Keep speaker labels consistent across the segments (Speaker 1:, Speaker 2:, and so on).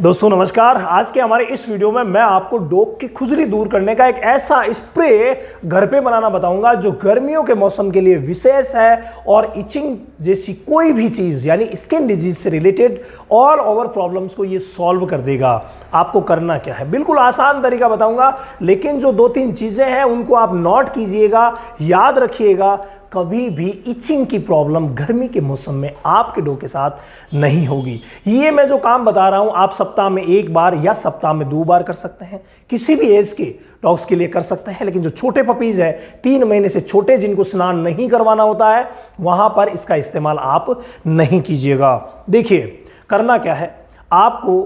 Speaker 1: दोस्तों नमस्कार आज के हमारे इस वीडियो में मैं आपको डोक की खुजली दूर करने का एक ऐसा स्प्रे घर पे बनाना बताऊंगा जो गर्मियों के मौसम के लिए विशेष है और इचिंग जैसी कोई भी चीज़ यानी स्किन डिजीज से रिलेटेड ऑल ओवर प्रॉब्लम्स को ये सॉल्व कर देगा आपको करना क्या है बिल्कुल आसान तरीका बताऊँगा लेकिन जो दो तीन चीज़ें हैं उनको आप नोट कीजिएगा याद रखिएगा कभी भी इचिंग की प्रॉब्लम गर्मी के मौसम में आपके डो के साथ नहीं होगी ये मैं जो काम बता रहा हूँ आप सप्ताह में एक बार या सप्ताह में दो बार कर सकते हैं किसी भी एज के डॉग्स के लिए कर सकते हैं लेकिन जो छोटे पपीज़ है तीन महीने से छोटे जिनको स्नान नहीं करवाना होता है वहाँ पर इसका इस्तेमाल आप नहीं कीजिएगा देखिए करना क्या है आपको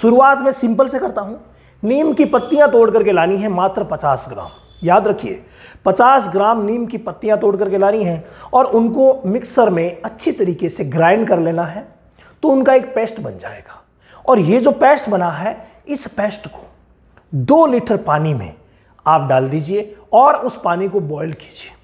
Speaker 1: शुरुआत में सिंपल से करता हूँ नीम की पत्तियाँ तोड़ करके लानी है मात्र पचास ग्राम याद रखिए 50 ग्राम नीम की पत्तियां तोड़ करके लानी हैं और उनको मिक्सर में अच्छी तरीके से ग्राइंड कर लेना है तो उनका एक पेस्ट बन जाएगा और ये जो पेस्ट बना है इस पेस्ट को दो लीटर पानी में आप डाल दीजिए और उस पानी को बॉयल कीजिए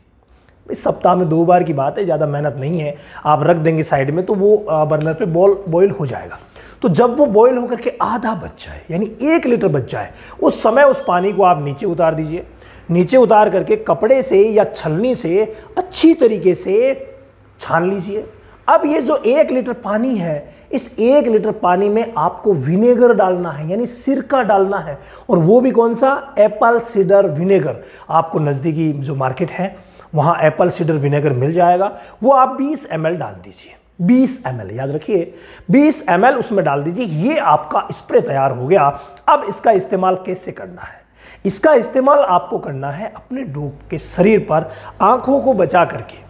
Speaker 1: इस सप्ताह में दो बार की बात है ज़्यादा मेहनत नहीं है आप रख देंगे साइड में तो वो बर्नर पर बॉल बॉयल हो जाएगा तो जब वो बॉयल होकर के आधा बच जाए यानी एक लीटर बच जाए उस समय उस पानी को आप नीचे उतार दीजिए नीचे उतार करके कपड़े से या छलनी से अच्छी तरीके से छान लीजिए अब ये जो एक लीटर पानी है इस एक लीटर पानी में आपको विनेगर डालना है यानी सिरका डालना है और वो भी कौन सा एप्पल सीडर विनेगर आपको नज़दीकी जो मार्केट है वहाँ एप्पल सीडर विनेगर मिल जाएगा वो आप 20 एम डाल दीजिए 20 एम याद रखिए 20 एम उसमें डाल दीजिए ये आपका स्प्रे तैयार हो गया अब इसका इस्तेमाल कैसे करना है इसका इस्तेमाल आपको करना है अपने डूब के शरीर पर आंखों को बचा करके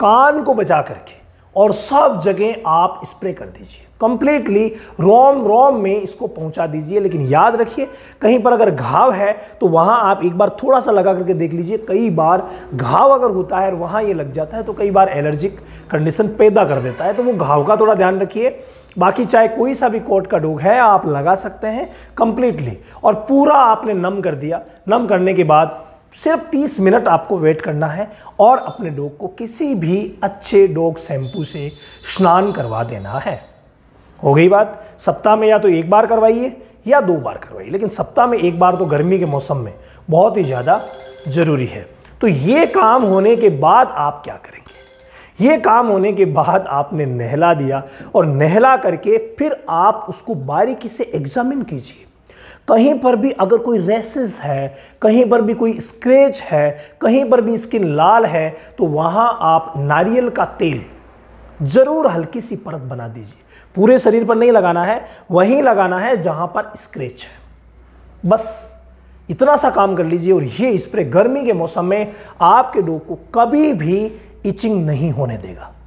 Speaker 1: कान को बचा करके और सब जगह आप स्प्रे कर दीजिए कंप्लीटली रोम रोम में इसको पहुंचा दीजिए लेकिन याद रखिए कहीं पर अगर घाव है तो वहाँ आप एक बार थोड़ा सा लगा करके देख लीजिए कई बार घाव अगर होता है और वहाँ ये लग जाता है तो कई बार एलर्जिक कंडीशन पैदा कर देता है तो वो घाव का थोड़ा ध्यान रखिए बाकी चाहे कोई सा भी कोट का डोग है आप लगा सकते हैं कंप्लीटली और पूरा आपने नम कर दिया नम करने के बाद सिर्फ 30 मिनट आपको वेट करना है और अपने डॉग को किसी भी अच्छे डॉग शैम्पू से स्नान करवा देना है हो गई बात सप्ताह में या तो एक बार करवाइए या दो बार करवाइए लेकिन सप्ताह में एक बार तो गर्मी के मौसम में बहुत ही ज़्यादा ज़रूरी है तो ये काम होने के बाद आप क्या करेंगे ये काम होने के बाद आपने नहला दिया और नहला करके फिर आप उसको बारीकी से एग्जामिन कीजिए कहीं पर भी अगर कोई रेसेस है कहीं पर भी कोई स्क्रेच है कहीं पर भी स्किन लाल है तो वहाँ आप नारियल का तेल ज़रूर हल्की सी परत बना दीजिए पूरे शरीर पर नहीं लगाना है वहीं लगाना है जहाँ पर स्क्रेच है बस इतना सा काम कर लीजिए और ये स्प्रे गर्मी के मौसम में आपके डोग को कभी भी इचिंग नहीं होने देगा